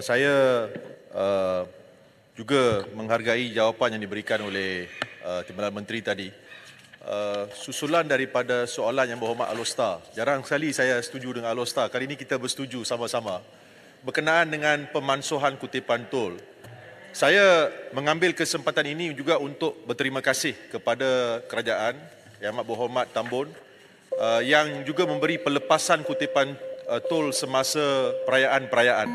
saya uh, juga menghargai jawapan yang diberikan oleh uh, Timbalan Menteri tadi. Uh, susulan daripada soalan yang berhormat Alostar. Jarang sekali saya setuju dengan Alostar. Kali ini kita bersetuju sama-sama. Berkenaan dengan pemansuhan kutipan tol. Saya mengambil kesempatan ini juga untuk berterima kasih kepada kerajaan yang amat berhormat Tambun uh, yang juga memberi pelepasan kutipan uh, tol semasa perayaan-perayaan.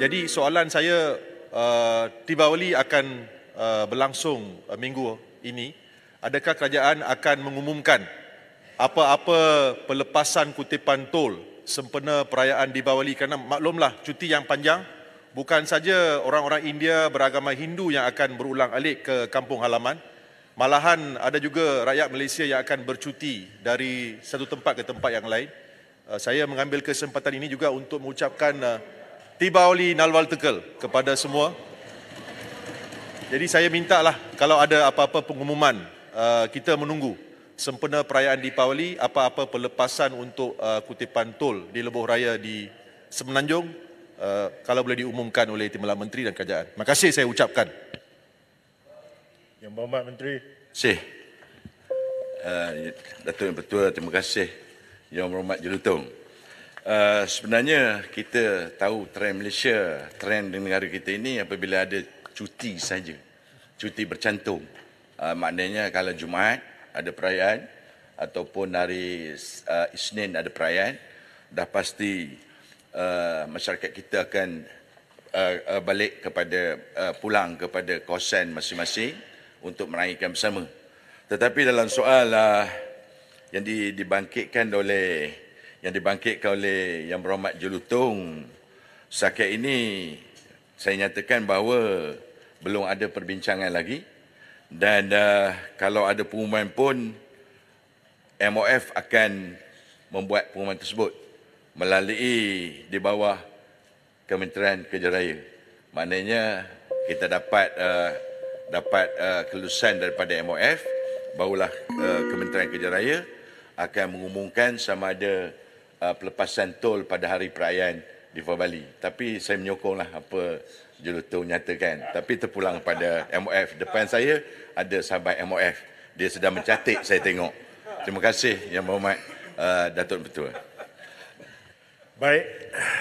Jadi soalan saya uh, Tibawali akan uh, berlangsung uh, minggu ini adakah kerajaan akan mengumumkan apa-apa pelepasan kutipan tol sempena perayaan di Bawali? kerana maklumlah cuti yang panjang bukan saja orang-orang India beragama Hindu yang akan berulang alik ke kampung halaman malahan ada juga rakyat Malaysia yang akan bercuti dari satu tempat ke tempat yang lain uh, saya mengambil kesempatan ini juga untuk mengucapkan uh, Tiba Oli Nalwal Tekel kepada semua. Jadi saya minta lah kalau ada apa-apa pengumuman uh, kita menunggu sempena perayaan di Deepawali apa-apa pelepasan untuk uh, kutipan tol di Lebuh Raya di Semenanjung uh, kalau boleh diumumkan oleh Timbalan Menteri dan Kerajaan. Terima kasih saya ucapkan. Yang berhormat Menteri. Sih. Uh, Datuk Yang Pertua, terima kasih. Yang berhormat Jelutong. Eh, sebenarnya kita tahu trend Malaysia, trend negara kita ini apabila ada cuti saja. Cuti bercantum. Uh, maknanya kalau Jumaat ada perayaan ataupun hari uh, Isnin ada perayaan, dah pasti uh, masyarakat kita akan uh, uh, balik kepada uh, pulang kepada kawasan masing-masing untuk meraihkan bersama. Tetapi dalam soal uh, yang dibangkitkan oleh yang dibangkitkan oleh Yang Berhormat Jelutong. Sakit ini saya nyatakan bahawa belum ada perbincangan lagi dan uh, kalau ada pengumuman pun MOF akan membuat pengumuman tersebut melalui di bawah Kementerian Kerja Raya. Maknanya kita dapat uh, dapat uh, kelulusan daripada MOF barulah uh, Kementerian Kerja Raya akan mengumumkan sama ada uh, pelepasan tol pada hari perayaan di Fah Bali. Tapi saya menyokonglah apa jurutera nyatakan. Tapi terpulang pada MOF. Depan saya ada sahabat MOF. Dia sedang mencatik saya tengok. Terima kasih Yang Berhormat uh, Datuk Petua. Baik.